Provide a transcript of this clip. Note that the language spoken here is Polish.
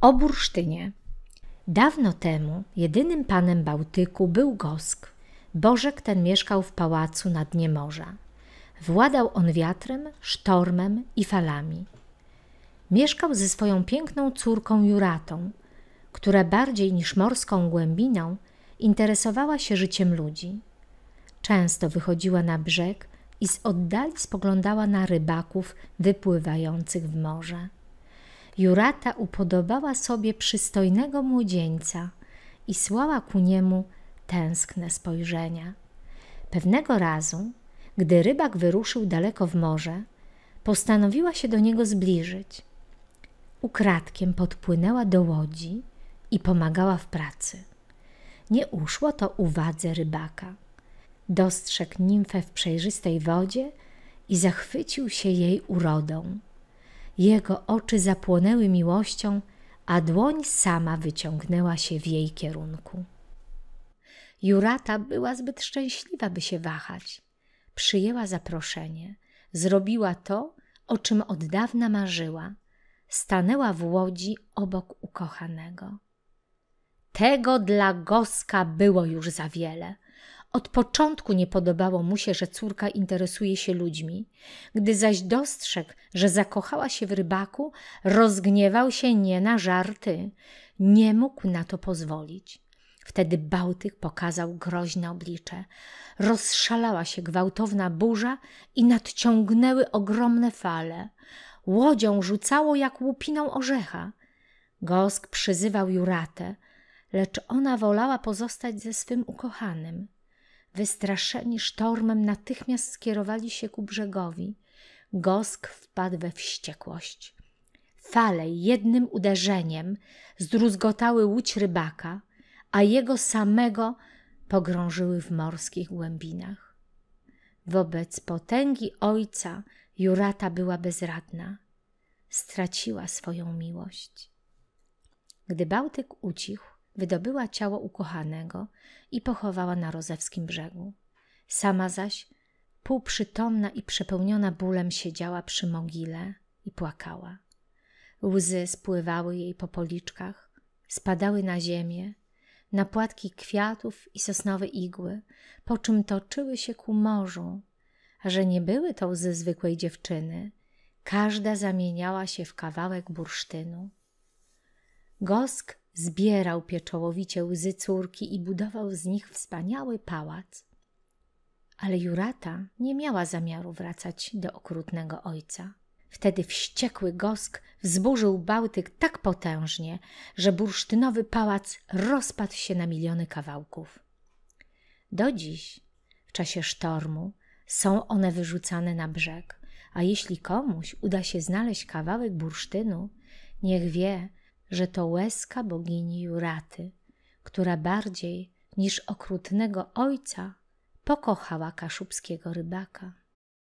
O bursztynie. Dawno temu jedynym panem Bałtyku był Gosk. Bożek ten mieszkał w pałacu na dnie morza. Władał on wiatrem, sztormem i falami. Mieszkał ze swoją piękną córką Juratą, która bardziej niż morską głębiną interesowała się życiem ludzi. Często wychodziła na brzeg i z oddali spoglądała na rybaków wypływających w morze. Jurata upodobała sobie przystojnego młodzieńca i słała ku niemu tęskne spojrzenia. Pewnego razu, gdy rybak wyruszył daleko w morze, postanowiła się do niego zbliżyć. Ukradkiem podpłynęła do łodzi i pomagała w pracy. Nie uszło to uwadze rybaka. Dostrzegł nimfę w przejrzystej wodzie i zachwycił się jej urodą. Jego oczy zapłonęły miłością, a dłoń sama wyciągnęła się w jej kierunku. Jurata była zbyt szczęśliwa, by się wahać. Przyjęła zaproszenie, zrobiła to, o czym od dawna marzyła. Stanęła w łodzi obok ukochanego. Tego dla Goska było już za wiele – od początku nie podobało mu się, że córka interesuje się ludźmi. Gdy zaś dostrzegł, że zakochała się w rybaku, rozgniewał się nie na żarty. Nie mógł na to pozwolić. Wtedy Bałtyk pokazał groźne oblicze. Rozszalała się gwałtowna burza i nadciągnęły ogromne fale. Łodzią rzucało jak łupiną orzecha. Gosk przyzywał Juratę, lecz ona wolała pozostać ze swym ukochanym. Wystraszeni sztormem natychmiast skierowali się ku brzegowi. Gosk wpadł we wściekłość. Fale jednym uderzeniem zdruzgotały łódź rybaka, a jego samego pogrążyły w morskich głębinach. Wobec potęgi ojca Jurata była bezradna. Straciła swoją miłość. Gdy Bałtyk ucichł, wydobyła ciało ukochanego i pochowała na rozewskim brzegu. Sama zaś, półprzytomna i przepełniona bólem, siedziała przy mogile i płakała. Łzy spływały jej po policzkach, spadały na ziemię, na płatki kwiatów i sosnowe igły, po czym toczyły się ku morzu, a że nie były to łzy zwykłej dziewczyny, każda zamieniała się w kawałek bursztynu. Gosk Zbierał pieczołowicie łzy córki i budował z nich wspaniały pałac. Ale Jurata nie miała zamiaru wracać do okrutnego ojca. Wtedy wściekły gosk wzburzył Bałtyk tak potężnie, że bursztynowy pałac rozpadł się na miliony kawałków. Do dziś, w czasie sztormu, są one wyrzucane na brzeg, a jeśli komuś uda się znaleźć kawałek bursztynu, niech wie, że to łezka bogini Juraty, która bardziej niż okrutnego ojca pokochała kaszubskiego rybaka.